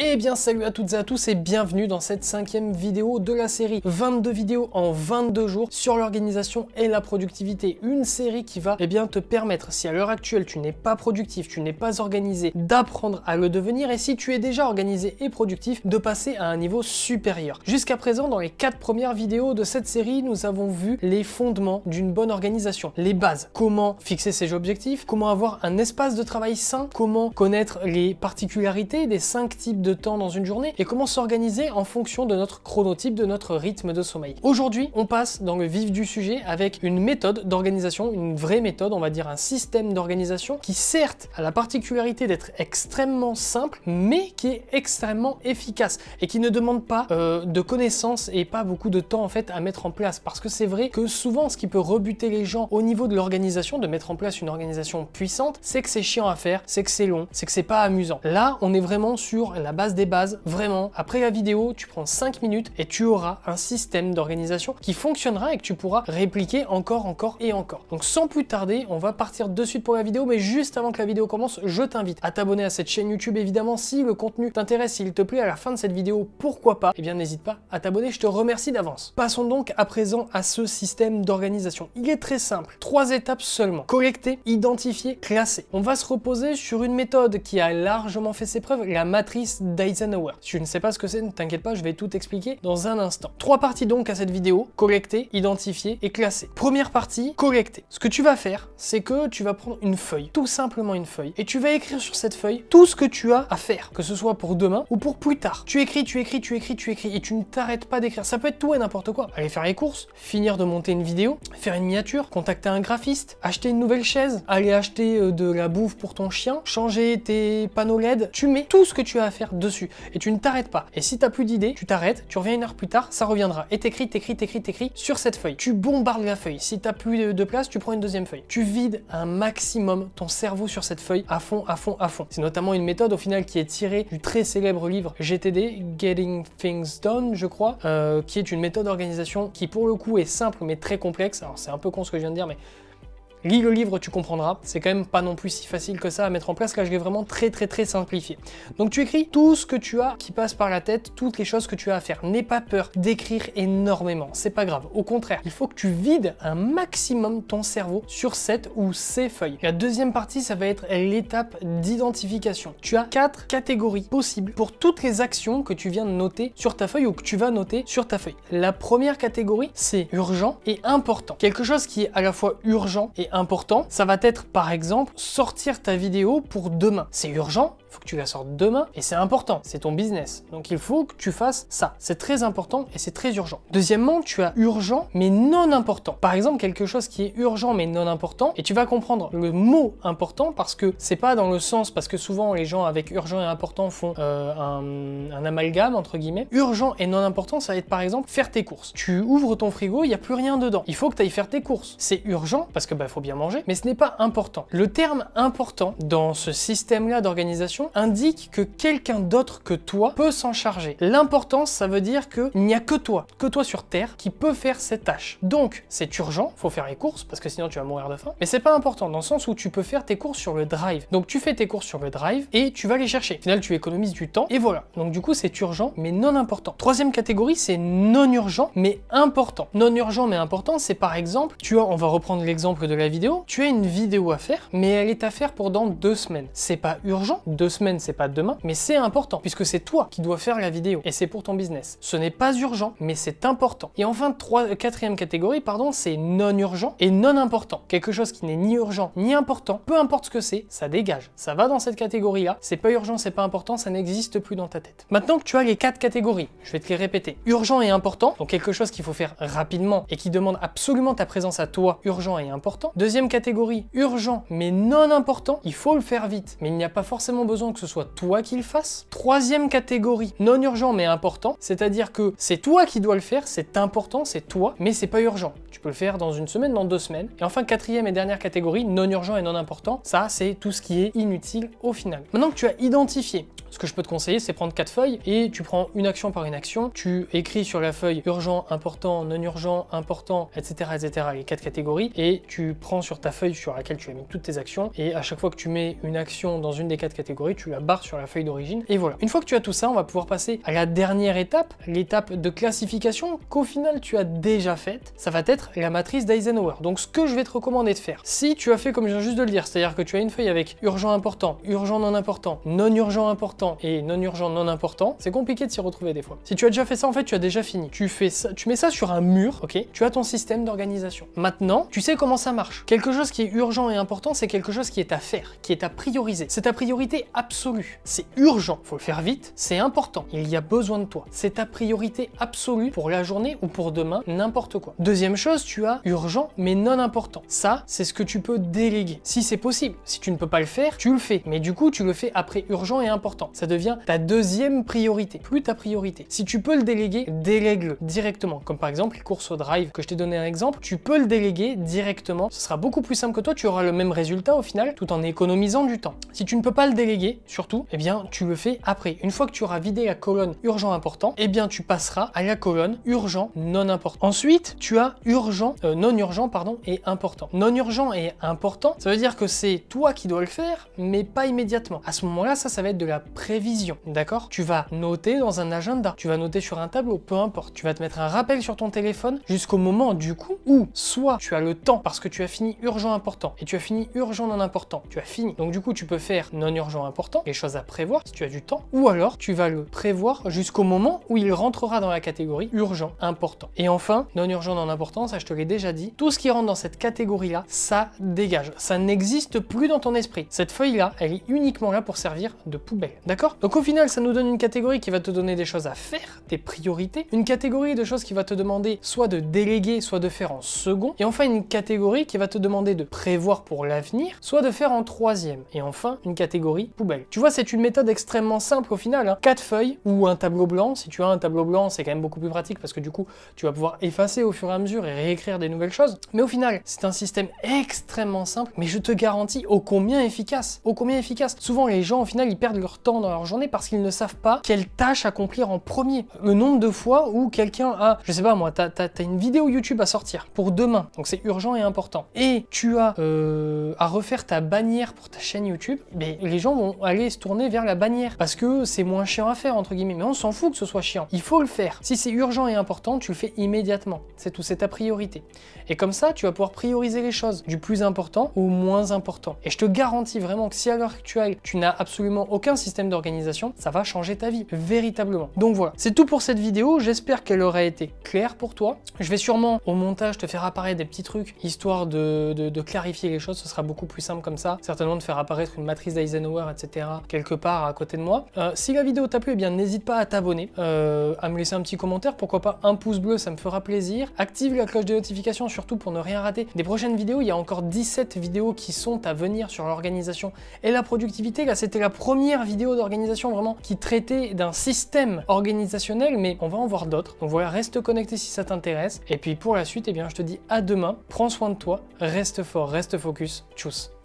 Eh bien salut à toutes et à tous et bienvenue dans cette cinquième vidéo de la série 22 vidéos en 22 jours sur l'organisation et la productivité. Une série qui va eh bien, te permettre, si à l'heure actuelle tu n'es pas productif, tu n'es pas organisé, d'apprendre à le devenir et si tu es déjà organisé et productif, de passer à un niveau supérieur. Jusqu'à présent, dans les quatre premières vidéos de cette série, nous avons vu les fondements d'une bonne organisation, les bases, comment fixer ses objectifs, comment avoir un espace de travail sain, comment connaître les particularités des cinq types de de temps dans une journée et comment s'organiser en fonction de notre chronotype, de notre rythme de sommeil. Aujourd'hui, on passe dans le vif du sujet avec une méthode d'organisation, une vraie méthode, on va dire un système d'organisation qui certes a la particularité d'être extrêmement simple, mais qui est extrêmement efficace et qui ne demande pas euh, de connaissances et pas beaucoup de temps en fait à mettre en place. Parce que c'est vrai que souvent, ce qui peut rebuter les gens au niveau de l'organisation, de mettre en place une organisation puissante, c'est que c'est chiant à faire, c'est que c'est long, c'est que c'est pas amusant. Là, on est vraiment sur la base des bases, vraiment. Après la vidéo, tu prends cinq minutes et tu auras un système d'organisation qui fonctionnera et que tu pourras répliquer encore, encore et encore. Donc sans plus tarder, on va partir de suite pour la vidéo, mais juste avant que la vidéo commence, je t'invite à t'abonner à cette chaîne YouTube évidemment si le contenu t'intéresse, s'il te plaît à la fin de cette vidéo, pourquoi pas, et eh bien n'hésite pas à t'abonner, je te remercie d'avance. Passons donc à présent à ce système d'organisation. Il est très simple, trois étapes seulement. Collecter, identifier, classer. On va se reposer sur une méthode qui a largement fait ses preuves, la matrice d'Eisenhower. Si tu ne sais pas ce que c'est, ne t'inquiète pas, je vais tout t'expliquer dans un instant. Trois parties donc à cette vidéo, collecter, identifier et classer. Première partie, collecter. Ce que tu vas faire, c'est que tu vas prendre une feuille, tout simplement une feuille, et tu vas écrire sur cette feuille tout ce que tu as à faire, que ce soit pour demain ou pour plus tard. Tu écris, tu écris, tu écris, tu écris, et tu ne t'arrêtes pas d'écrire. Ça peut être tout et n'importe quoi. Aller faire les courses, finir de monter une vidéo, faire une miniature, contacter un graphiste, acheter une nouvelle chaise, aller acheter euh, de la bouffe pour ton chien, changer tes panneaux LED. Tu mets tout ce que tu as à faire dessus. Et tu ne t'arrêtes pas. Et si t'as plus d'idées, tu t'arrêtes, tu reviens une heure plus tard, ça reviendra. Et t'écris, t'écris, t'écris, t'écris sur cette feuille. Tu bombardes la feuille. Si t'as plus de place, tu prends une deuxième feuille. Tu vides un maximum ton cerveau sur cette feuille à fond, à fond, à fond. C'est notamment une méthode au final qui est tirée du très célèbre livre GTD, Getting Things Done, je crois, euh, qui est une méthode d'organisation qui pour le coup est simple mais très complexe. Alors c'est un peu con ce que je viens de dire, mais Lis le livre, tu comprendras. C'est quand même pas non plus si facile que ça à mettre en place. Là, je l'ai vraiment très très très simplifié. Donc tu écris tout ce que tu as qui passe par la tête, toutes les choses que tu as à faire. N'aie pas peur d'écrire énormément. C'est pas grave. Au contraire, il faut que tu vides un maximum ton cerveau sur cette ou ces feuilles. La deuxième partie, ça va être l'étape d'identification. Tu as quatre catégories possibles pour toutes les actions que tu viens de noter sur ta feuille ou que tu vas noter sur ta feuille. La première catégorie, c'est urgent et important. Quelque chose qui est à la fois urgent et important, ça va être par exemple sortir ta vidéo pour demain. C'est urgent, que tu la sortes demain et c'est important, c'est ton business. Donc il faut que tu fasses ça. C'est très important et c'est très urgent. Deuxièmement, tu as urgent mais non important. Par exemple, quelque chose qui est urgent mais non important et tu vas comprendre le mot important parce que c'est pas dans le sens parce que souvent les gens avec urgent et important font euh, un, amalgame entre guillemets. Urgent et non important, ça va être par exemple faire tes courses. Tu ouvres ton frigo, il n'y a plus rien dedans. Il faut que tu ailles faire tes courses. C'est urgent parce que il bah, faut bien manger, mais ce n'est pas important. Le terme important dans ce système-là d'organisation, indique que quelqu'un d'autre que toi peut s'en charger. L'importance, ça veut dire qu'il n'y a que toi, que toi sur Terre, qui peut faire cette tâche. Donc, c'est urgent, faut faire les courses, parce que sinon tu vas mourir de faim. Mais c'est pas important, dans le sens où tu peux faire tes courses sur le drive. Donc tu fais tes courses sur le drive et tu vas les chercher. finalement tu économises du temps et voilà. Donc du coup, c'est urgent, mais non important. Troisième catégorie, c'est non urgent, mais important. Non urgent, mais important, c'est par exemple, tu as, on va reprendre l'exemple de la vidéo, tu as une vidéo à faire, mais elle est à faire pour dans deux semaines. C'est pas urgent de semaine c'est pas demain, mais c'est important puisque c'est toi qui dois faire la vidéo et c'est pour ton business. Ce n'est pas urgent, mais c'est important. Et enfin, trois, euh, quatrième catégorie, pardon, c'est non urgent et non important. Quelque chose qui n'est ni urgent ni important, peu importe ce que c'est, ça dégage. Ça va dans cette catégorie-là. C'est pas urgent, c'est pas important, ça n'existe plus dans ta tête. Maintenant que tu as les quatre catégories, je vais te les répéter. Urgent et important, donc quelque chose qu'il faut faire rapidement et qui demande absolument ta présence à toi, urgent et important. Deuxième catégorie, urgent mais non important, il faut le faire vite, mais il n'y a pas forcément besoin que ce soit toi qui le fasse. Troisième catégorie, non urgent mais important, c'est-à-dire que c'est toi qui dois le faire, c'est important, c'est toi, mais c'est pas urgent. Tu peux le faire dans une semaine, dans deux semaines. Et enfin, quatrième et dernière catégorie, non urgent et non important. Ça, c'est tout ce qui est inutile au final. Maintenant que tu as identifié, ce que je peux te conseiller, c'est prendre quatre feuilles et tu prends une action par une action. Tu écris sur la feuille urgent, important, non urgent, important, etc., etc., les quatre catégories. Et tu prends sur ta feuille sur laquelle tu as mis toutes tes actions. Et à chaque fois que tu mets une action dans une des quatre catégories, tu la barres sur la feuille d'origine. Et voilà. Une fois que tu as tout ça, on va pouvoir passer à la dernière étape, l'étape de classification qu'au final tu as déjà faite. Ça va être la matrice d'Eisenhower. Donc ce que je vais te recommander de faire, si tu as fait comme je viens juste de le dire, c'est-à-dire que tu as une feuille avec urgent important, urgent non important, non urgent important et non urgent non important, c'est compliqué de s'y retrouver des fois. Si tu as déjà fait ça, en fait, tu as déjà fini. Tu fais ça, tu mets ça sur un mur, ok Tu as ton système d'organisation. Maintenant, tu sais comment ça marche. Quelque chose qui est urgent et important, c'est quelque chose qui est à faire, qui est à prioriser. C'est ta priorité absolue. C'est urgent, faut le faire vite, c'est important, il y a besoin de toi. C'est ta priorité absolue pour la journée ou pour demain, n'importe quoi. Deuxième chose, tu as urgent mais non important. Ça, c'est ce que tu peux déléguer. Si c'est possible, si tu ne peux pas le faire, tu le fais. Mais du coup, tu le fais après urgent et important. Ça devient ta deuxième priorité, plus ta priorité. Si tu peux le déléguer, délègue-le directement. Comme par exemple les courses au drive que je t'ai donné un exemple, tu peux le déléguer directement. Ce sera beaucoup plus simple que toi, tu auras le même résultat au final, tout en économisant du temps. Si tu ne peux pas le déléguer, surtout, eh bien, tu le fais après. Une fois que tu auras vidé la colonne urgent important, eh bien, tu passeras à la colonne urgent non important. Ensuite, tu as urgent urgent, euh, non urgent pardon, et important. Non urgent et important, ça veut dire que c'est toi qui dois le faire, mais pas immédiatement. À ce moment-là, ça, ça va être de la prévision, d'accord Tu vas noter dans un agenda, tu vas noter sur un tableau, peu importe. Tu vas te mettre un rappel sur ton téléphone jusqu'au moment du coup où soit tu as le temps parce que tu as fini urgent important et tu as fini urgent non important. Tu as fini. Donc du coup, tu peux faire non urgent important, les choses à prévoir si tu as du temps, ou alors tu vas le prévoir jusqu'au moment où il rentrera dans la catégorie urgent important. Et enfin, non urgent non important, ça je te l'ai déjà dit, tout ce qui rentre dans cette catégorie-là, ça dégage, ça n'existe plus dans ton esprit. Cette feuille-là, elle est uniquement là pour servir de poubelle, d'accord Donc au final, ça nous donne une catégorie qui va te donner des choses à faire, des priorités, une catégorie de choses qui va te demander soit de déléguer, soit de faire en second, et enfin une catégorie qui va te demander de prévoir pour l'avenir, soit de faire en troisième, et enfin une catégorie poubelle. Tu vois, c'est une méthode extrêmement simple au final, hein. quatre feuilles ou un tableau blanc, si tu as un tableau blanc, c'est quand même beaucoup plus pratique parce que du coup, tu vas pouvoir effacer au fur et à mesure et réécrire des nouvelles choses. Mais au final, c'est un système extrêmement simple, mais je te garantis ô combien efficace. Ô combien efficace. Souvent, les gens, au final, ils perdent leur temps dans leur journée parce qu'ils ne savent pas quelle tâche accomplir en premier. Le nombre de fois où quelqu'un a, je sais pas moi, t'as as, une vidéo YouTube à sortir pour demain, donc c'est urgent et important. Et tu as euh, à refaire ta bannière pour ta chaîne YouTube, mais les gens vont aller se tourner vers la bannière parce que c'est moins chiant à faire, entre guillemets. Mais on s'en fout que ce soit chiant. Il faut le faire. Si c'est urgent et important, tu le fais immédiatement. C'est tout, c'est appris et comme ça, tu vas pouvoir prioriser les choses du plus important au moins important. Et je te garantis vraiment que si à l'heure actuelle, tu n'as absolument aucun système d'organisation, ça va changer ta vie, véritablement. Donc voilà, c'est tout pour cette vidéo. J'espère qu'elle aura été claire pour toi. Je vais sûrement, au montage, te faire apparaître des petits trucs, histoire de, clarifier les choses. Ce sera beaucoup plus simple comme ça. Certainement de faire apparaître une matrice d'Eisenhower, etc. quelque part à côté de moi. Euh, si la vidéo t'a plu, eh bien n'hésite pas à t'abonner, euh, à me laisser un petit commentaire, pourquoi pas un pouce bleu, ça me fera plaisir. Active la cloche de notification surtout pour ne rien rater des prochaines vidéos. Il y a encore 17 vidéos qui sont à venir sur l'organisation et la productivité. Là, c'était la première vidéo d'organisation vraiment qui traitait d'un système organisationnel, mais on va en voir d'autres. Donc voilà, reste connecté si ça t'intéresse. Et puis pour la suite, et eh bien, je te dis à demain. Prends soin de toi, reste fort, reste focus. Tchuss